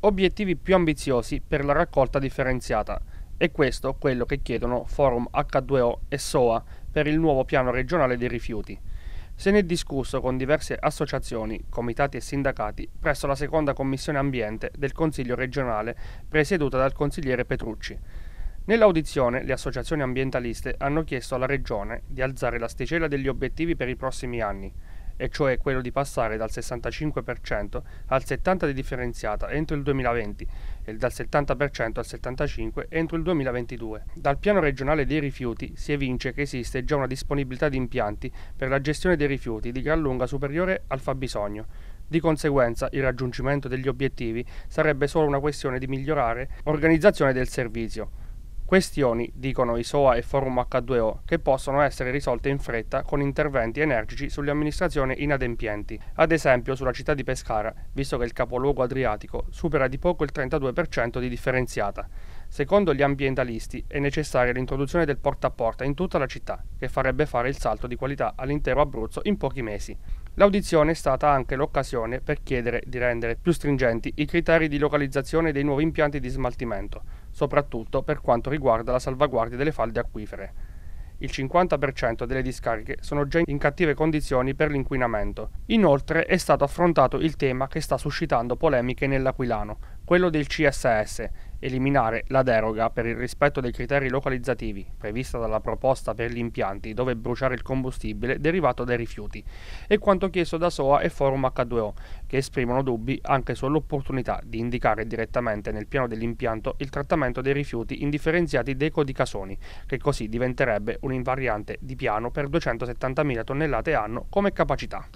obiettivi più ambiziosi per la raccolta differenziata. E questo quello che chiedono Forum H2O e SOA per il nuovo piano regionale dei rifiuti. Se ne è discusso con diverse associazioni, comitati e sindacati presso la seconda commissione ambiente del Consiglio regionale presieduta dal consigliere Petrucci. Nell'audizione le associazioni ambientaliste hanno chiesto alla Regione di alzare l'asticella degli obiettivi per i prossimi anni, e cioè quello di passare dal 65% al 70% di differenziata entro il 2020 e dal 70% al 75% entro il 2022. Dal piano regionale dei rifiuti si evince che esiste già una disponibilità di impianti per la gestione dei rifiuti di gran lunga superiore al fabbisogno. Di conseguenza il raggiungimento degli obiettivi sarebbe solo una questione di migliorare organizzazione del servizio. Questioni, dicono ISOA e Forum H2O, che possono essere risolte in fretta con interventi energici sulle amministrazioni inadempienti, ad esempio sulla città di Pescara, visto che il capoluogo adriatico supera di poco il 32% di differenziata. Secondo gli ambientalisti è necessaria l'introduzione del porta a porta in tutta la città, che farebbe fare il salto di qualità all'intero Abruzzo in pochi mesi. L'audizione è stata anche l'occasione per chiedere di rendere più stringenti i criteri di localizzazione dei nuovi impianti di smaltimento soprattutto per quanto riguarda la salvaguardia delle falde acquifere. Il 50% delle discariche sono già in cattive condizioni per l'inquinamento. Inoltre è stato affrontato il tema che sta suscitando polemiche nell'Aquilano, quello del CSS, eliminare la deroga per il rispetto dei criteri localizzativi prevista dalla proposta per gli impianti dove bruciare il combustibile derivato dai rifiuti e quanto chiesto da SOA e Forum H2O, che esprimono dubbi anche sull'opportunità di indicare direttamente nel piano dell'impianto il trattamento dei rifiuti indifferenziati dei codicasoni, che così diventerebbe un invariante di piano per 270.000 tonnellate anno come capacità.